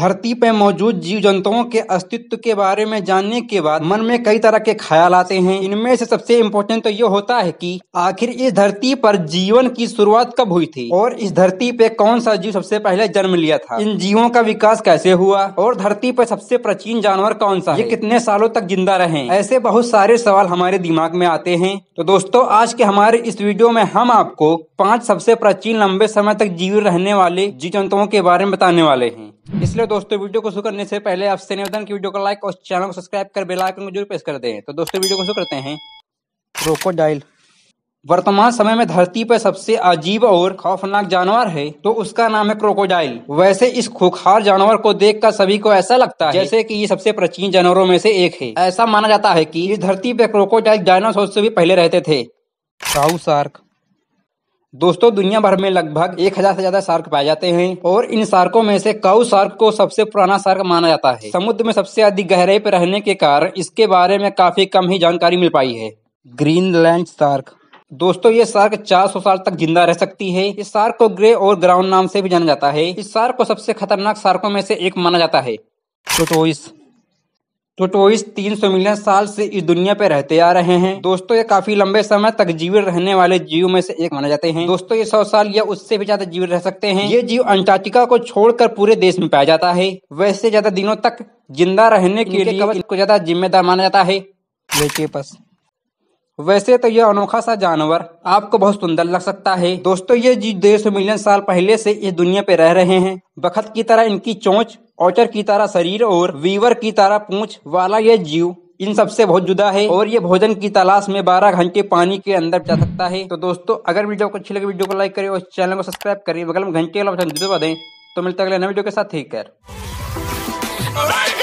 धरती पे मौजूद जीव जंतुओं के अस्तित्व के बारे में जानने के बाद मन में कई तरह के ख्याल आते हैं इनमें से सबसे इम्पोर्टेंट तो ये होता है कि आखिर इस धरती पर जीवन की शुरुआत कब हुई थी और इस धरती पे कौन सा जीव सबसे पहले जन्म लिया था इन जीवों का विकास कैसे हुआ और धरती पर सबसे प्राचीन जानवर कौन सा ये कितने सालों तक जिंदा रहे ऐसे बहुत सारे सवाल हमारे दिमाग में आते हैं तो दोस्तों आज के हमारे इस वीडियो में हम आपको पाँच सबसे प्राचीन लंबे समय तक जीव रहने वाले जीव जंतुओं के बारे में बताने वाले हैं इसलिए दोस्तों वीडियो को शुरू करने से पहले आपसे निवेदन की वीडियो को लाइक और चैनल को सब्सक्राइब कर बेल आइकन को जरूर प्रेस कर दें तो दोस्तों वीडियो को शुरू करते हैं क्रोकोडाइल वर्तमान समय में धरती पर सबसे अजीब और खौफनाक जानवर है तो उसका नाम है क्रोकोडाइल वैसे इस खुखार जानवर को देखकर सभी को ऐसा लगता है जैसे कि ये सबसे प्राचीन जानवरों में से एक है ऐसा माना जाता है कि इस धरती पर क्रोकोडाइल डायनासोर से भी पहले रहते थे साहू सार्क दोस्तों दुनिया भर में लगभग एक हजार से ज्यादा शार्क पाए जाते हैं और इन शार्कों में से काउ शार्क को सबसे पुराना शार्क माना जाता है समुद्र में सबसे अधिक गहराई पर रहने के कारण इसके बारे में काफी कम ही जानकारी मिल पाई है ग्रीनलैंड शार्क दोस्तों ये शार्क 400 साल तक जिंदा रह सकती है इस शार्क को ग्रे और ग्राउंड नाम से भी जाना जाता है इस शार्क को सबसे खतरनाक शार्कों में से एक माना जाता है तो, तो इस टोटोइस तो, तो 300 मिलियन साल से इस दुनिया पे रहते आ रहे हैं दोस्तों ये काफी लंबे समय तक जीवित रहने वाले जीव में से एक माने जाते हैं दोस्तों ये सौ साल या उससे भी ज्यादा जीवित रह सकते हैं ये जीव अंटार्कटिका को छोड़कर पूरे देश में पाया जाता है वैसे ज्यादा दिनों तक जिंदा रहने के लिए ज्यादा जिम्मेदार माना जाता है बस वैसे तो यह अनोखा सा जानवर आपको बहुत सुंदर लग सकता है दोस्तों ये जीव डेढ़ सौ मिलियन साल पहले से इस दुनिया पे रह रहे हैं बखत की तरह इनकी चोंच औचर की तरह शरीर और वीवर की तरह पूंछ वाला यह जीव इन सबसे बहुत जुदा है और ये भोजन की तलाश में 12 घंटे पानी के अंदर जा सकता है तो दोस्तों अगर वीडियो को अच्छी लगे वीडियो को लाइक करें और चैनल को सब्सक्राइब करें बगल में घंटे दें तो मिलते अगले नए वीडियो के साथ है